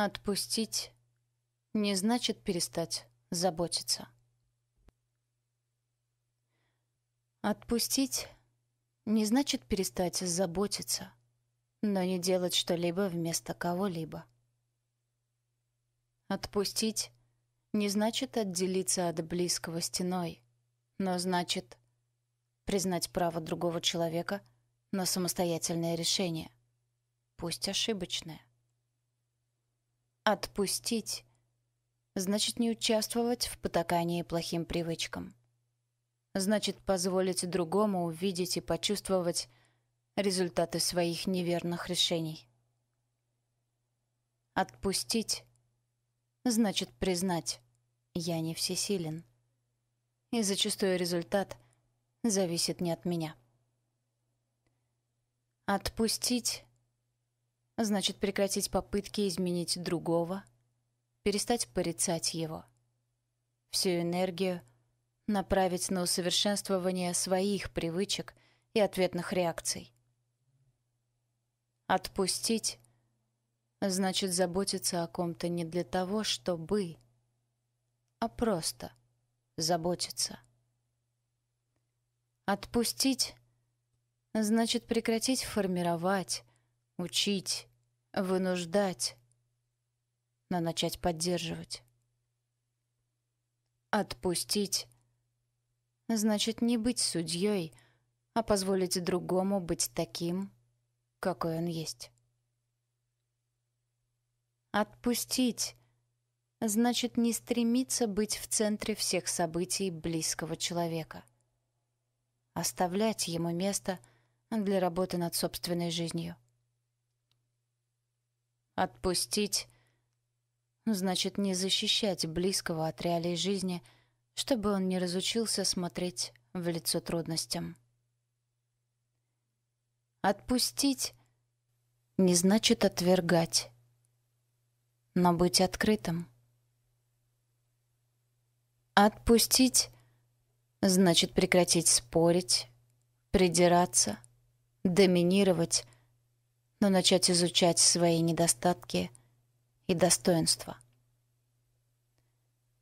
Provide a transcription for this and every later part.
Отпустить не значит перестать заботиться. Отпустить не значит перестать заботиться, но не делать что-либо вместо кого-либо. Отпустить не значит отделиться от близкого стеной, но значит признать право другого человека на самостоятельное решение, пусть ошибочное. Отпустить. Значит, не участвовать в потакании плохим привычкам. Значит, позволить другому увидеть и почувствовать результаты своих неверных решений. Отпустить. Значит, признать, я не всесилен. И зачастую результат зависит не от меня. Отпустить Значит, прекратить попытки изменить другого, перестать порицать его. Всю энергию направить на усовершенствование своих привычек и ответных реакций. Отпустить значит заботиться о ком-то не для того, чтобы, а просто заботиться. Отпустить значит прекратить формировать, учить, вынуждать, но начать поддерживать. Отпустить — значит не быть судьей, а позволить другому быть таким, какой он есть. Отпустить — значит не стремиться быть в центре всех событий близкого человека. Оставлять ему место для работы над собственной жизнью — Отпустить значит не защищать близкого от реалий жизни, чтобы он не разучился смотреть в лицо трудностям. Отпустить не значит отвергать, но быть открытым. Отпустить значит прекратить спорить, придираться, доминировать — но начать изучать свои недостатки и достоинства.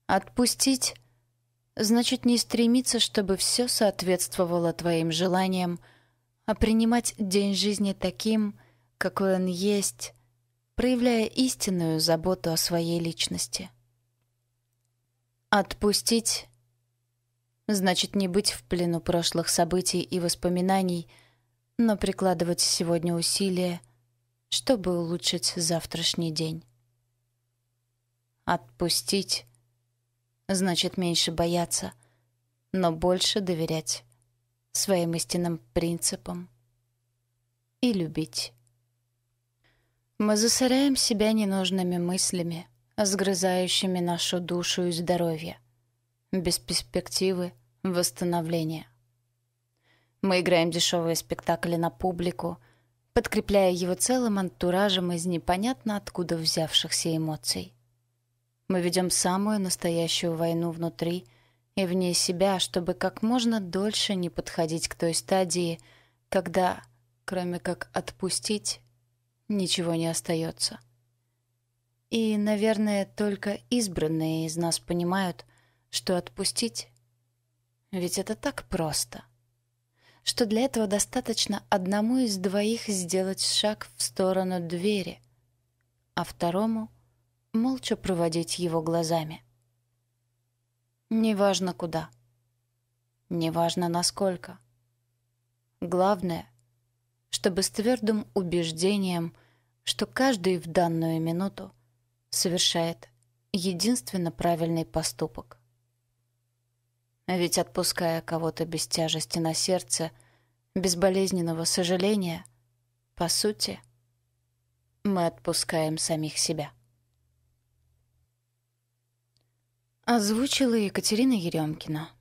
Отпустить значит не стремиться, чтобы все соответствовало твоим желаниям, а принимать день жизни таким, какой он есть, проявляя истинную заботу о своей личности. Отпустить значит не быть в плену прошлых событий и воспоминаний, но прикладывать сегодня усилия чтобы улучшить завтрашний день. Отпустить значит меньше бояться, но больше доверять своим истинным принципам и любить. Мы засоряем себя ненужными мыслями, сгрызающими нашу душу и здоровье, без перспективы восстановления. Мы играем дешевые спектакли на публику — подкрепляя его целым антуражем из непонятно откуда взявшихся эмоций. Мы ведем самую настоящую войну внутри и вне себя, чтобы как можно дольше не подходить к той стадии, когда, кроме как отпустить, ничего не остается. И, наверное, только избранные из нас понимают, что отпустить... Ведь это так просто — что для этого достаточно одному из двоих сделать шаг в сторону двери, а второму — молча проводить его глазами. Неважно куда. Неважно насколько. Главное, чтобы с твердым убеждением, что каждый в данную минуту совершает единственно правильный поступок. А ведь отпуская кого-то без тяжести на сердце, без болезненного сожаления, по сути, мы отпускаем самих себя. Озвучила Екатерина Еремкина.